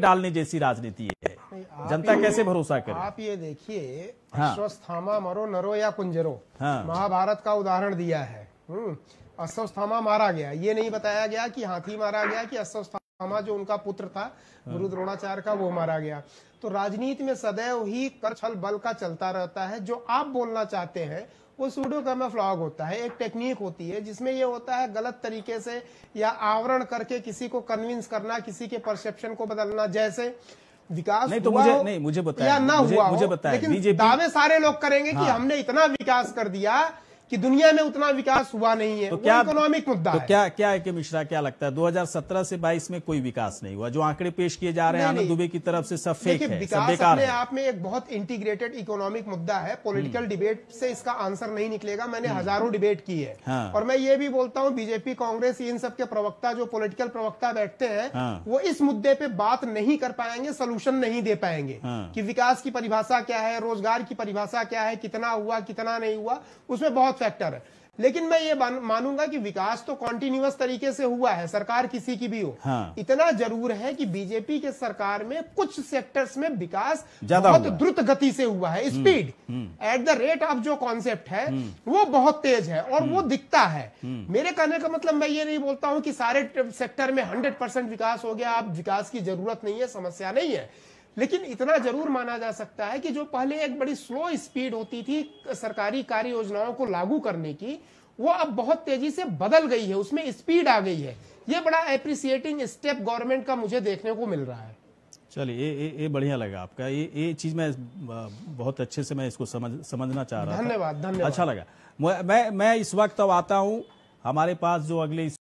डालने जैसी राजनीति है जनता कैसे भरोसा करे आप ये देखिए हाँ। अश्वस्थामा मरो नरो या कुंजरो हाँ। महाभारत का उदाहरण दिया है हम्म, अश्वस्थामा मारा गया ये नहीं बताया गया कि हाथी मारा गया कि अश्वस्थामा हमा जो उनका पुत्र था गुरु हाँ। द्रोणाचार्य का वो मारा गया तो राजनीति में सदैव ही कर छल बल का चलता रहता है जो आप बोलना चाहते हैं वो सूडो कैमोफ्लॉग होता है एक टेक्निक होती है जिसमें ये होता है गलत तरीके से या आवरण करके किसी को कन्विंस करना किसी के परसेप्शन को बदलना जैसे विकास नहीं तो हुआ मुझे नहीं मुझे बताया या ना मुझे, हुआ मुझे बताया लेकिन दावे सारे लोग करेंगे हाँ। कि हमने इतना विकास कर दिया कि दुनिया में उतना विकास हुआ नहीं है तो क्या इकोनॉमिक मुद्दा तो है। क्या क्या है कि मिश्रा क्या लगता है 2017 से 22 में कोई विकास नहीं हुआ जो आंकड़े पेश किए जा रहे हैं आनंद दुबे की तरफ से सब फेक है विकास सब बेकार अपने आप में एक बहुत इंटीग्रेटेड इकोनॉमिक मुद्दा है पॉलिटिकल हम्म। डिबेट से इसका आंसर नहीं निकलेगा मैंने हम्म। हजारों डिबेट की है और मैं ये भी बोलता हूँ बीजेपी कांग्रेस इन सब के प्रवक्ता जो पोलिटिकल प्रवक्ता बैठते हैं हाँ। वो इस मुद्दे पे बात नहीं कर पाएंगे सोल्यूशन नहीं दे पाएंगे हाँ। की विकास की परिभाषा क्या है रोजगार की परिभाषा क्या है कितना हुआ कितना नहीं हुआ उसमें बहुत फैक्टर है लेकिन मैं ये मानूंगा कि विकास तो कॉन्टिन्यूस तरीके से हुआ है सरकार किसी की भी हो हाँ। इतना जरूर है कि बीजेपी के सरकार में कुछ सेक्टर्स में विकास बहुत द्रुत गति से हुआ है speed at the rate of जो कॉन्सेप्ट है हम्म। वो बहुत तेज है और वो हम्म। दिखता है हम्म। मेरे कहने का मतलब मैं ये नहीं बोलता हूँ कि सारे सेक्टर में हंड्रेड परसेंट विकास हो गया अब विकास की जरूरत नहीं है समस्या नहीं है लेकिन इतना जरूर माना जा सकता है कि जो पहले एक बड़ी स्लो स्पीड होती थी सरकारी कार्य योजनाओं को लागू करने की वो अब बहुत तेजी से बदल गई है उसमें स्पीड आ गई है ये बड़ा एप्रिसिएटिंग स्टेप गवर्नमेंट का मुझे देखने को मिल रहा है चलिए ये ये बढ़िया लगा आपका ये ये चीज़ मैं बहुत अच्छे से मैं इसको समझ समझना चाह रहा धन्यवाद धन्यवाद अच्छा लगा मैं मैं इस वक्त अब आता हूँ हमारे पास जो अगले